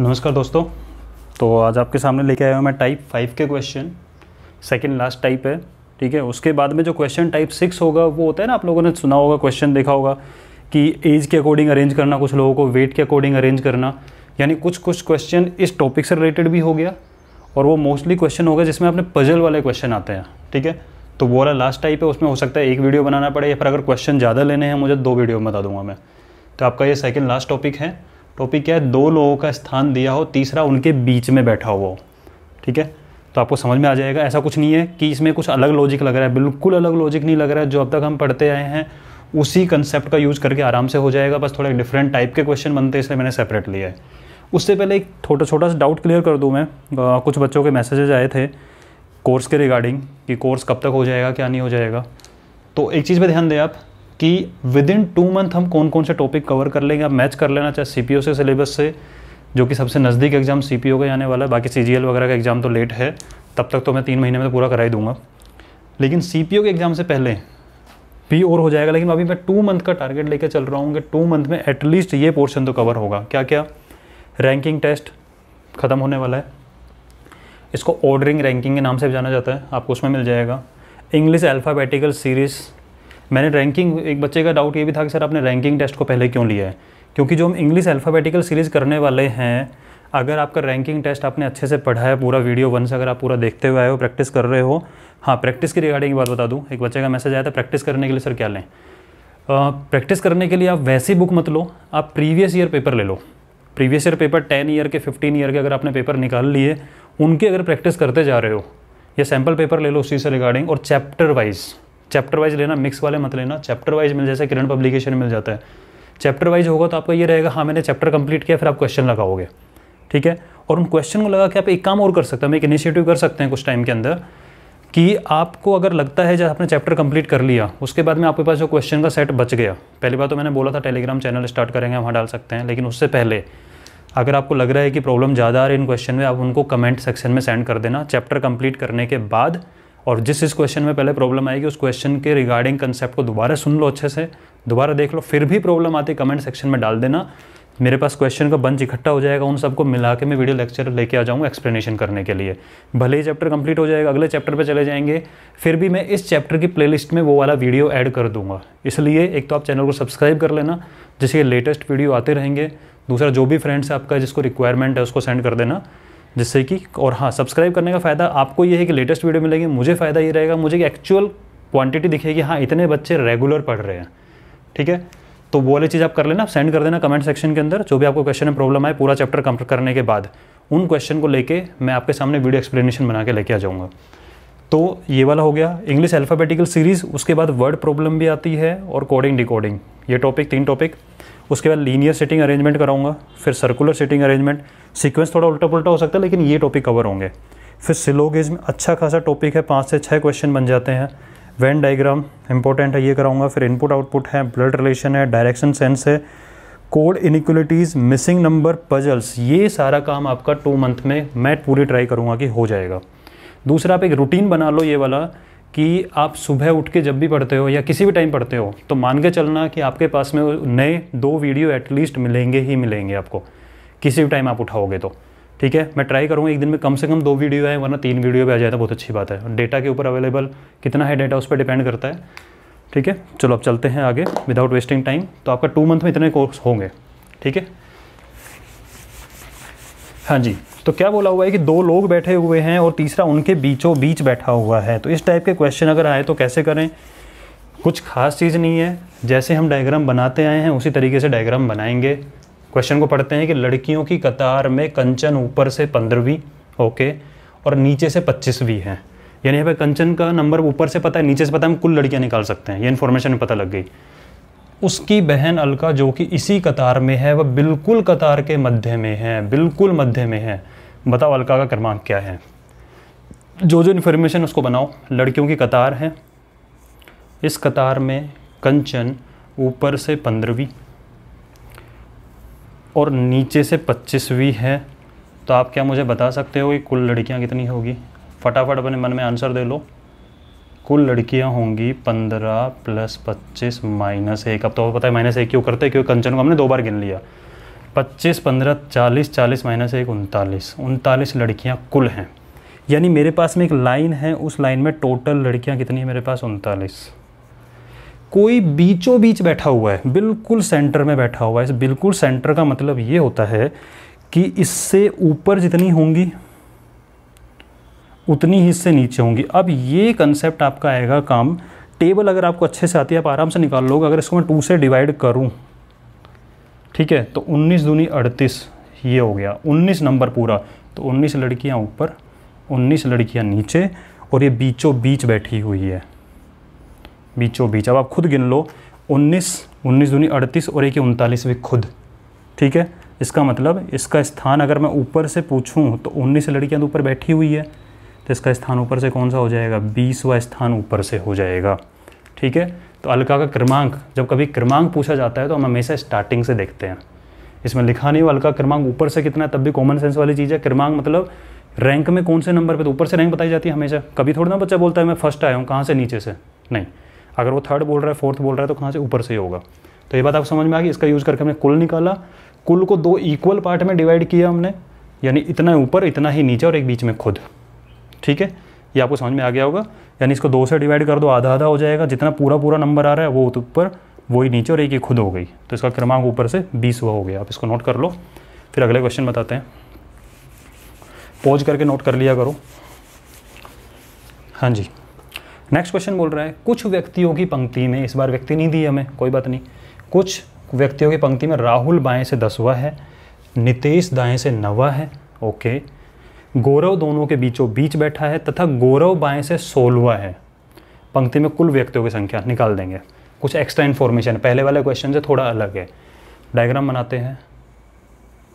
नमस्कार दोस्तों तो आज आपके सामने लेके आया हूँ मैं टाइप फाइव के क्वेश्चन सेकंड लास्ट टाइप है ठीक है उसके बाद में जो क्वेश्चन टाइप सिक्स होगा वो होता है ना आप लोगों ने सुना होगा क्वेश्चन देखा होगा कि एज के अकॉर्डिंग अरेंज करना कुछ लोगों को वेट के अकॉर्डिंग अरेंज करना यानी कुछ कुछ क्वेश्चन इस टॉपिक से रिलेटेड भी हो गया और वो मोस्टली क्वेश्चन होगा जिसमें अपने पजल वाले क्वेश्चन आते हैं ठीक है तो वो वाला लास्ट टाइप है उसमें हो सकता है एक वीडियो बनाना पड़े या फिर अगर क्वेश्चन ज़्यादा लेने हैं मुझे दो वीडियो में बता दूंगा मैं तो आपका ये सेकेंड लास्ट टॉपिक है टॉपिक क्या है दो लोगों का स्थान दिया हो तीसरा उनके बीच में बैठा हुआ हो ठीक है तो आपको समझ में आ जाएगा ऐसा कुछ नहीं है कि इसमें कुछ अलग लॉजिक लग रहा है बिल्कुल अलग लॉजिक नहीं लग रहा है जो अब तक हम पढ़ते आए हैं उसी कंसेप्ट का यूज़ करके आराम से हो जाएगा बस थोड़ा डिफरेंट टाइप के क्वेश्चन बनते हैं इसलिए मैंने सेपरेट लिया है उससे पहले एक छोटा छोटा सा डाउट क्लियर कर दूँ मैं आ, कुछ बच्चों के मैसेजेज आए थे कोर्स के रिगार्डिंग कि कोर्स कब तक हो जाएगा क्या नहीं हो जाएगा तो एक चीज़ पर ध्यान दें आप कि विद इन टू मंथ हम कौन कौन से टॉपिक कवर कर लेंगे आप मैच कर लेना चाहे सी से सिलेबस से जो कि सबसे नज़दीक एग्ज़ाम सी पी का जाने वाला है बाकी सी वगैरह का एग्ज़ाम तो लेट है तब तक तो मैं तीन महीने में तो पूरा करा ही दूंगा लेकिन सी के एग्ज़ाम से पहले भी और हो जाएगा लेकिन अभी मैं टू मंथ का टारगेट लेकर चल रहा हूँ कि टू मंथ में एटलीस्ट ये पोर्शन तो कवर होगा क्या क्या रैंकिंग टेस्ट ख़त्म होने वाला है इसको ऑर्डरिंग रैंकिंग के नाम से भी जाना जाता है आपको उसमें मिल जाएगा इंग्लिश अल्फ़ाबेटिकल सीरीज़ मैंने रैंकिंग एक बच्चे का डाउट ये भी था कि सर आपने रैंकिंग टेस्ट को पहले क्यों लिया है क्योंकि जो हम इंग्लिश अल्फ़ाबेटिकल सीरीज़ करने वाले हैं अगर आपका रैंकिंग टेस्ट आपने अच्छे से पढ़ा है पूरा वीडियो वन से अगर आप पूरा देखते हुए आए हो प्रैक्टिस कर रहे हो हाँ प्रैक्टिस की रिगार्डिंग बात बता दूँ एक बच्चे का मैसेज आया था प्रैक्टिस करने के लिए सर क्या लें प्रैक्टिस करने के लिए आप वैसी बुक मत लो आप प्रीवियस ईयर पेपर ले लो previous year paper ten year के फिफ्टीन ईयर के अगर आपने पेपर निकाल लिए उनके अगर प्रैक्टिस करते जा रहे हो या सैम्पल पेपर ले लो उसी से रिगार्डिंग और चैप्टर वाइज़ चैप्टर वाइज लेना मिक्स वाले मत लेना चैप्टर वाइज मिल जैसे किरण पब्लिकेशन मिल जाता है चैप्टर वाइज होगा तो आपका ये रहेगा हाँ मैंने चैप्टर कंप्लीट किया फिर आप क्वेश्चन लगाओगे ठीक है और उन क्वेश्चन को लगा के आप एक काम और कर सकते हैं हम एक इनिशिएटिव कर सकते हैं कुछ टाइम के अंदर कि आपको अगर लगता है जब आपने चैप्टर कंप्लीट कर लिया उसके बाद में आपके पास जो क्वेश्चन का सेट बच गया पहली बार तो मैंने बोला था टेलीग्राम चैनल स्टार्ट करेंगे वहाँ डाल सकते हैं लेकिन उससे पहले अगर आपको लग रहा है कि प्रॉब्लम ज़्यादा आ रही है इन क्वेश्चन में आप उनको कमेंट सेक्शन में सेंड कर देना चैप्टर कंप्लीट करने के बाद और जिस इस क्वेश्चन में पहले प्रॉब्लम आएगी उस क्वेश्चन के रिगार्डिंग कंसेप्ट को दोबारा सुन लो अच्छे से दोबारा देख लो फिर भी प्रॉब्लम आती कमेंट सेक्शन में डाल देना मेरे पास क्वेश्चन का बंच इकट्ठा हो जाएगा उन सबको मिला के मैं वीडियो लेक्चर लेके आ जाऊँगा एक्सप्लेनेशन करने के लिए भले ही चैप्टर कंप्लीट हो जाएगा अगले चैप्टर पे चले जाएंगे फिर भी मैं इस चैप्टर की प्लेलिस्ट में वो वाला वीडियो ऐड कर दूंगा इसलिए एक तो आप चैनल को सब्सक्राइब कर लेना जिसके लेटेस्ट वीडियो आते रहेंगे दूसरा जो भी फ्रेंड्स आपका जिसको रिक्वायरमेंट है उसको सेंड कर देना जिससे कि और हाँ सब्सक्राइब करने का फ़ायदा आपको ये है कि लेटेस्ट वीडियो मिलेगी मुझे फ़ायदा ये रहेगा मुझे एक्चुअल क्वांटिटी दिखेगी हाँ इतने बच्चे रेगुलर पढ़ रहे हैं ठीक है तो वो वाली चीज़ आप कर लेना सेंड कर देना कमेंट सेक्शन के अंदर जो भी आपको क्वेश्चन में प्रॉब्लम आए पूरा चैप्टर कंप्लीट करने के बाद उन क्वेश्चन को लेके मैं आपके सामने वीडियो एक्सप्लेनेशन बना के लेके आ जाऊँगा तो ये वाला हो गया इंग्लिश अल्फ़ाबेटिकल सीरीज़ उसके बाद वर्ड प्रॉब्लम भी आती है और कोडिंग डिकोडिंग ये टॉपिक तीन टॉपिक उसके बाद लीनियर सिटिंग अरेंजमेंट कराऊंगा फिर सर्कुलर सिटिंग अरेंजमेंट सीक्वेंस थोड़ा उल्टा पुलटा हो सकता है लेकिन ये टॉपिक कवर होंगे फिर सिलोगिज में अच्छा खासा टॉपिक है पाँच से छः क्वेश्चन बन जाते हैं वैन डायग्राम इंपॉर्टेंट है ये कराऊंगा फिर इनपुट आउटपुट है ब्लड रिलेशन है डायरेक्शन सेंस है code inequalities missing number puzzles ये सारा काम आपका टू मंथ में मैं पूरी ट्राई करूँगा कि हो जाएगा दूसरा आप एक रूटीन बना लो ये वाला कि आप सुबह उठ के जब भी पढ़ते हो या किसी भी टाइम पढ़ते हो तो मान के चलना कि आपके पास में नए दो वीडियो एटलीस्ट मिलेंगे ही मिलेंगे आपको किसी भी टाइम आप उठाओगे तो ठीक है मैं ट्राई करूँगा एक दिन में कम से कम दो वीडियो आए वरना तीन वीडियो भी आ जाए तो बहुत अच्छी बात है डेटा के ऊपर अवेलेबल कितना है डेटा उस पर डिपेंड करता है ठीक है चलो अब चलते हैं आगे विदाउट वेस्टिंग टाइम तो आपका टू मंथ में इतने कोर्स होंगे ठीक है हाँ जी तो क्या बोला हुआ है कि दो लोग बैठे हुए हैं और तीसरा उनके बीचों बीच बैठा हुआ है तो इस टाइप के क्वेश्चन अगर आए तो कैसे करें कुछ खास चीज़ नहीं है जैसे हम डायग्राम बनाते आए हैं उसी तरीके से डायग्राम बनाएंगे क्वेश्चन को पढ़ते हैं कि लड़कियों की कतार में कंचन ऊपर से पंद्रहवीं ओके और नीचे से पच्चीसवीं है यानी यहाँ पर कंचन का नंबर ऊपर से पता है नीचे से पता है हम कुल लड़कियाँ निकाल सकते हैं ये इन्फॉर्मेशन पता लग गई उसकी बहन अलका जो कि इसी कतार में है वह बिल्कुल कतार के मध्य में है बिल्कुल मध्य में है बताओ अलका का क्रमांक क्या है जो जो इन्फॉर्मेशन उसको बनाओ लड़कियों की कतार है इस कतार में कंचन ऊपर से पंद्रहवीं और नीचे से पच्चीसवीं है तो आप क्या मुझे बता सकते हो कि कुल लड़कियाँ कितनी होगी फटाफट अपने मन में आंसर दे लो कुल लड़कियाँ होंगी पंद्रह प्लस पच्चीस माइनस एक अब तो पता है माइनस एक क्यों करते हैं क्योंकि कंचन को हमने दो बार गिन लिया पच्चीस पंद्रह चालीस चालीस माइनस एक उनतालीस उनतालीस लड़कियाँ कुल हैं यानी मेरे पास में एक लाइन है उस लाइन में टोटल लड़कियाँ कितनी है मेरे पास उनतालीस कोई बीचों बीच बैठा हुआ है बिल्कुल सेंटर में बैठा हुआ है बिल्कुल सेंटर का मतलब ये होता है कि इससे ऊपर जितनी होंगी उतनी ही इससे नीचे होंगी अब ये कंसेप्ट आपका आएगा काम टेबल अगर आपको अच्छे से आती है आप आराम से निकाल लोगे अगर इसको मैं टू से डिवाइड करूँ ठीक है तो 19 दूनी 38 ये हो गया 19 नंबर पूरा तो 19 लड़कियाँ ऊपर 19 लड़कियाँ नीचे और ये बीचों बीच बैठी हुई है बीचों बीच अब आप खुद गिन लो उन्नीस उन्नीस दूनी अड़तीस और एक उनतालीस भी खुद ठीक है इसका मतलब इसका स्थान अगर मैं ऊपर से पूछूं तो उन्नीस लड़कियां तो ऊपर बैठी हुई है तो इसका स्थान ऊपर से कौन सा हो जाएगा बीसवा स्थान ऊपर से हो जाएगा ठीक है तो अलका का क्रमांक जब कभी क्रमांक पूछा जाता है तो हम हमेशा स्टार्टिंग से देखते हैं इसमें लिखा नहीं हुआ अलका क्रमांक ऊपर से कितना है तब भी कॉमन सेंस वाली चीज़ है क्रमांक मतलब रैंक में कौन से नंबर पे तो ऊपर से रैंक बताई जाती है हमेशा कभी थोड़ा ना बच्चा बोलता है मैं फर्स्ट आया हूँ कहाँ से नीचे से नहीं अगर वो थर्ड बोल रहा है फोर्थ बोल रहा है तो कहाँ से ऊपर से होगा तो ये बात आप समझ में आ गई इसका यूज़ करके हमने कुल निकाला कुल को दो इक्वल पार्ट में डिवाइड किया हमने यानी इतना ऊपर इतना ही नीचे और एक बीच में खुद ठीक है ये आपको समझ में आ गया होगा यानी इसको दो से डिवाइड कर दो आधा आधा हो जाएगा जितना पूरा पूरा नंबर आ रहा है वो ऊपर वही नीचे और एक ही खुद हो गई तो इसका क्रमांक ऊपर से बीस हुआ हो गया आप इसको नोट कर लो फिर अगले क्वेश्चन बताते हैं पॉज करके नोट कर लिया करो हाँ जी नेक्स्ट क्वेश्चन बोल रहा है कुछ व्यक्तियों की पंक्ति में इस बार व्यक्ति नहीं दी हमें कोई बात नहीं कुछ व्यक्तियों की पंक्ति में राहुल बाएं से दसवा है नितेश दाएं से नवा है ओके गौरव दोनों के बीचों बीच बैठा है तथा गौरव बाएं से सोलवा है पंक्ति में कुल व्यक्तियों की संख्या निकाल देंगे कुछ एक्स्ट्रा इन्फॉर्मेशन पहले वाले क्वेश्चन से थोड़ा अलग है डायग्राम बनाते हैं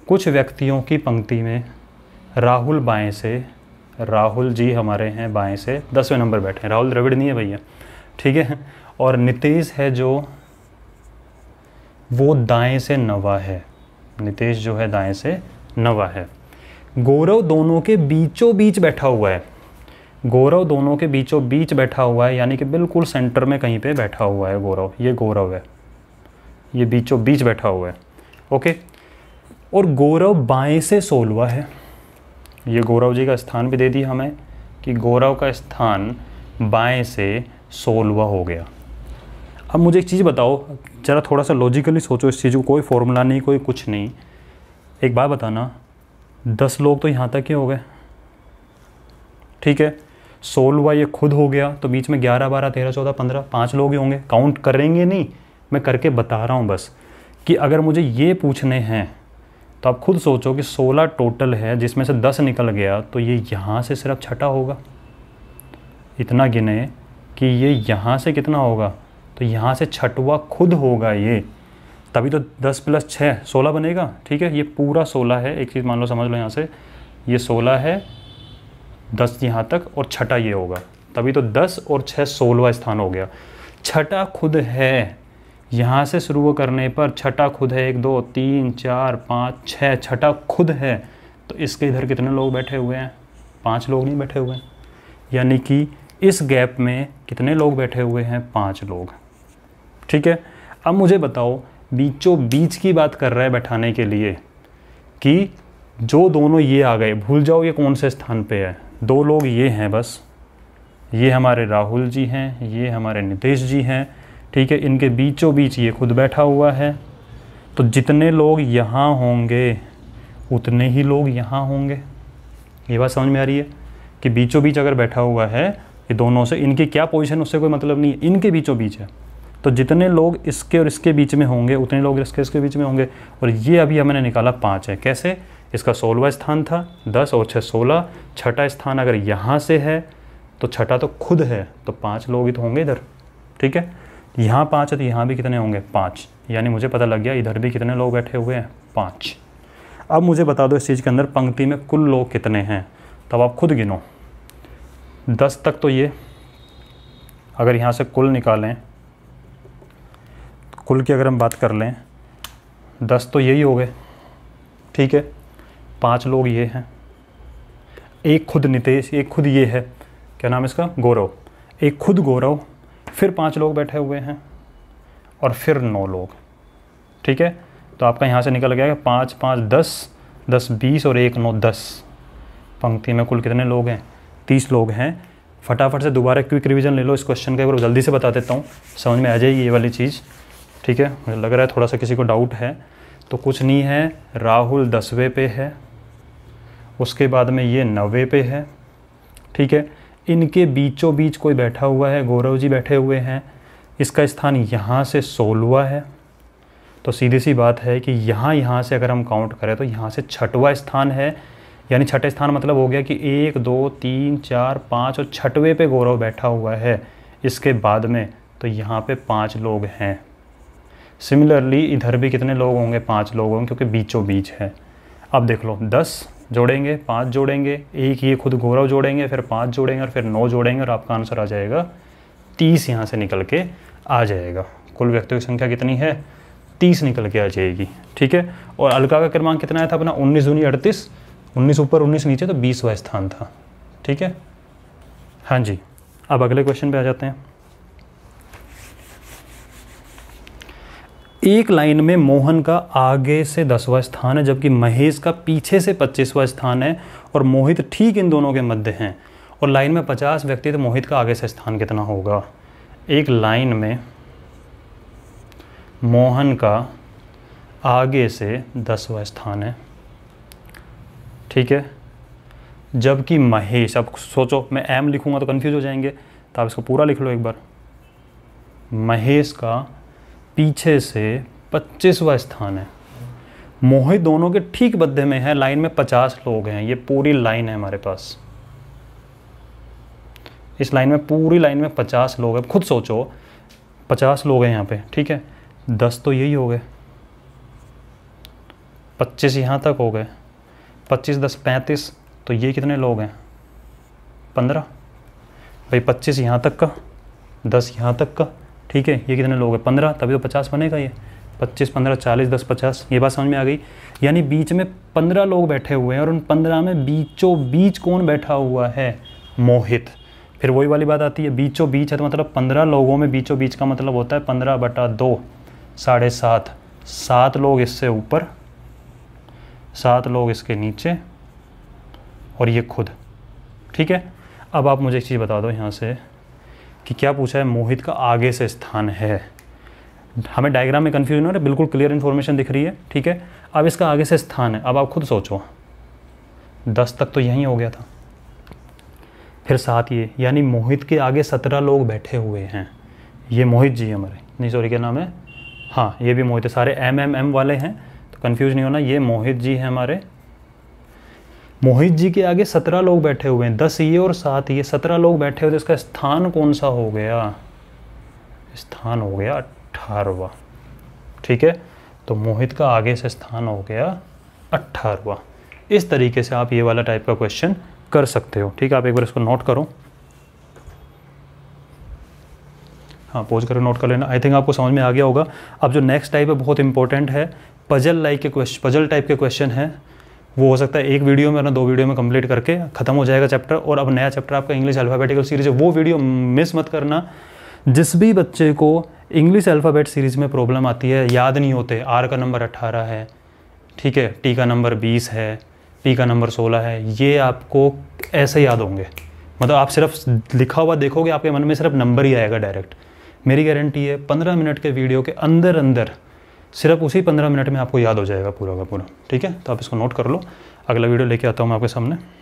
कुछ व्यक्तियों की पंक्ति में राहुल बाएं से राहुल जी हमारे हैं बाएं से दसवें नंबर बैठे हैं राहुल द्रविड़ नहीं है भैया ठीक है और नितेश है जो वो दाएं से नवा है नितेश जो है दाएं से नवा है गौरव दोनों के बीचों बीच बैठा हुआ है गौरव दोनों के बीचों बीच बैठा हुआ है यानी कि बिल्कुल सेंटर में कहीं पे बैठा हुआ है गौरव ये गौरव है ये बीचों बीच बैठा हुआ है ओके और गौरव बाएं से सोलवा है ये गौरव जी का स्थान भी दे दिया हमें कि गौरव का स्थान बाएं से सोलवा हो गया अब मुझे एक चीज़ बताओ ज़रा थोड़ा सा लॉजिकली सोचो इस चीज़ को कोई फॉर्मूला नहीं कोई कुछ नहीं एक बात बताना दस लोग तो यहाँ तक ही हो गए ठीक है सोलवा ये खुद हो गया तो बीच में ग्यारह बारह तेरह चौदह पंद्रह पाँच लोग ही होंगे काउंट करेंगे नहीं मैं करके बता रहा हूँ बस कि अगर मुझे ये पूछने हैं तो आप खुद सोचो कि 16 टोटल है जिसमें से 10 निकल गया तो ये यहाँ से सिर्फ छठा होगा इतना गिने कि ये यहाँ से कितना होगा तो यहाँ से छठवा खुद होगा ये तभी तो 10 प्लस छः सोलह बनेगा ठीक है ये पूरा सोलह है एक चीज़ मान लो समझ लो यहाँ से ये सोलह है दस यहाँ तक और छठा ये होगा तभी तो दस और छः सोलवा स्थान हो गया छठा खुद है यहाँ से शुरू करने पर छठा खुद है एक दो तीन चार पाँच छः छठा खुद है तो इसके इधर कितने लोग बैठे हुए हैं पाँच लोग नहीं बैठे हुए हैं यानी कि इस गैप में कितने लोग बैठे हुए हैं पाँच लोग ठीक है अब मुझे बताओ बीचों बीच की बात कर रहा है बैठाने के लिए कि जो दोनों ये आ गए भूल जाओ ये कौन से स्थान पे है दो लोग ये हैं बस ये हमारे राहुल जी हैं ये हमारे नितेश जी हैं ठीक है इनके बीचों बीच ये खुद बैठा हुआ है तो जितने लोग यहाँ होंगे उतने ही लोग यहाँ होंगे ये बात समझ में आ रही है कि बीचों बीच अगर बैठा हुआ है ये दोनों से इनकी क्या पोजिशन उससे कोई मतलब नहीं है इनके बीचों बीच है तो जितने लोग इसके और इसके बीच में होंगे उतने लोग इसके इसके बीच में होंगे और ये अभी हमने निकाला पाँच है कैसे इसका सोलवा स्थान था दस और छः सोलह छठा स्थान अगर यहाँ से है तो छठा तो खुद है तो पाँच लोग ही तो होंगे इधर ठीक है यहाँ पाँच है तो यहाँ भी कितने होंगे पाँच यानी मुझे पता लग गया इधर भी कितने लोग बैठे हुए हैं पाँच अब मुझे बता दो इस चीज़ के अंदर पंक्ति में कुल लोग कितने हैं तब आप खुद गिनो दस तक तो ये अगर यहाँ से कुल निकालें कुल की अगर हम बात कर लें दस तो यही हो गए ठीक है पांच लोग ये हैं एक खुद नितेश एक खुद ये है क्या नाम है इसका गौरव एक खुद गौरव फिर पाँच लोग बैठे हुए हैं और फिर नौ लोग ठीक है तो आपका यहाँ से निकल गया है पाँच पाँच दस दस बीस और एक नौ दस पंक्ति में कुल कितने लोग हैं तीस लोग हैं फटाफट से दोबारा क्विक रिवीजन ले लो इस क्वेश्चन का एक बार जल्दी से बता देता हूँ समझ में आ जाएगी ये वाली चीज़ ठीक है मुझे लग रहा है थोड़ा सा किसी को डाउट है तो कुछ नहीं है राहुल दसवें पे है उसके बाद में ये नवे पे है ठीक है इनके बीचों बीच कोई बैठा हुआ है गौरव जी बैठे हुए हैं इसका स्थान यहाँ से सोलवा है तो सीधी सी बात है कि यहाँ यहाँ से अगर हम काउंट करें तो यहाँ से छठवा स्थान है यानी छठे स्थान मतलब हो गया कि एक दो तीन चार पाँच और छठवें पे गौरव बैठा हुआ है इसके बाद में तो यहाँ पे पांच लोग हैं सिमिलरली इधर भी कितने लोग होंगे पांच लोग होंगे क्योंकि बीचों बीच है अब देख लो दस जोड़ेंगे पाँच जोड़ेंगे एक ये खुद गौरव जोड़ेंगे फिर पाँच जोड़ेंगे और फिर नौ जोड़ेंगे और आपका आंसर आ जाएगा तीस यहाँ से निकल के आ जाएगा कुल व्यक्तियों की संख्या कितनी है तीस निकल के आ जाएगी ठीक है और अलका का क्रमांक कितना आया था अपना उन्नीस दूनी अड़तीस उन्नीस ऊपर उन्नीस नीचे तो बीसवा स्थान था ठीक है हाँ जी अब अगले क्वेश्चन पे आ जाते हैं एक लाइन में मोहन का आगे से दसवां स्थान है जबकि महेश का पीछे से पच्चीसवां स्थान है और मोहित ठीक इन दोनों के मध्य हैं और लाइन में पचास व्यक्ति तो मोहित का आगे से स्थान कितना होगा एक लाइन में मोहन का आगे से दसवां स्थान है ठीक है जबकि महेश अब सोचो मैं एम लिखूंगा तो कन्फ्यूज हो जाएंगे तो आप इसको पूरा लिख लो एक बार महेश का पीछे से पच्चीसवा स्थान है मोहित दोनों के ठीक बद्दे में है लाइन में पचास लोग हैं ये पूरी लाइन है हमारे पास इस लाइन में पूरी लाइन में पचास लोग हैं खुद सोचो पचास लोग हैं यहाँ पे ठीक है दस तो यही हो गए पच्चीस यहाँ तक हो गए पच्चीस दस पैंतीस तो ये कितने लोग हैं पंद्रह भाई पच्चीस यहाँ तक का दस यहाँ तक का ठीक है ये कितने लोग हैं पंद्रह तभी तो पचास बनेगा ये पच्चीस पंद्रह चालीस दस पचास ये बात समझ में आ गई यानी बीच में पंद्रह लोग बैठे हुए हैं और उन पंद्रह में बीचों बीच कौन बैठा हुआ है मोहित फिर वही वाली बात आती है बीचों बीच है तो मतलब पंद्रह लोगों में बीचों बीच का मतलब होता है पंद्रह बटा दो साढ़े सात सात लोग इससे ऊपर सात लोग इसके नीचे और ये खुद ठीक है अब आप मुझे एक चीज़ बता दो यहाँ से कि क्या पूछा है मोहित का आगे से स्थान है हमें डायग्राम में कन्फ्यूजन हो रहा है बिल्कुल क्लियर इन्फॉर्मेशन दिख रही है ठीक है अब इसका आगे से स्थान है अब आप खुद सोचो दस तक तो यहीं हो गया था फिर साथ ये यानी मोहित के आगे सत्रह लोग बैठे हुए हैं ये मोहित जी हमारे नहीं सॉरी क्या नाम है हाँ ये भी मोहित है सारे एम एम एम वाले हैं तो कन्फ्यूज़ नहीं होना ये मोहित जी हैं हमारे मोहित जी के आगे सत्रह लोग बैठे हुए हैं दस ये और सात ये सत्रह लोग बैठे हुए तो इसका स्थान कौन सा हो गया स्थान हो गया अठारवा ठीक है तो मोहित का आगे से स्थान हो गया अट्ठारवा इस तरीके से आप ये वाला टाइप का क्वेश्चन कर सकते हो ठीक है आप एक बार इसको नोट करो हाँ पोज करो नोट कर लेना आई थिंक आपको समझ में आ गया होगा अब जो नेक्स्ट टाइप है बहुत इंपॉर्टेंट है पजल लाइक के क्वेश्चन पजल टाइप के क्वेश्चन हैं वो हो सकता है एक वीडियो में ना दो वीडियो में कंप्लीट करके ख़त्म हो जाएगा चैप्टर और अब नया चैप्टर आपका इंग्लिश अल्फ़ाबेटिकल सीरीज है वो वीडियो मिस मत करना जिस भी बच्चे को इंग्लिश अल्फ़ाबेट सीरीज़ में प्रॉब्लम आती है याद नहीं होते आर का नंबर अट्ठारह है ठीक है टी का नंबर बीस है पी का नंबर सोलह है ये आपको ऐसे याद होंगे मतलब आप सिर्फ लिखा हुआ देखोगे आपके मन में सिर्फ नंबर ही आएगा डायरेक्ट मेरी गारंटी है पंद्रह मिनट के वीडियो के अंदर अंदर सिर्फ उसी पंद्रह मिनट में आपको याद हो जाएगा पूरा का पूरा ठीक है तो आप इसको नोट कर लो अगला वीडियो लेके आता हूँ मैं आपके सामने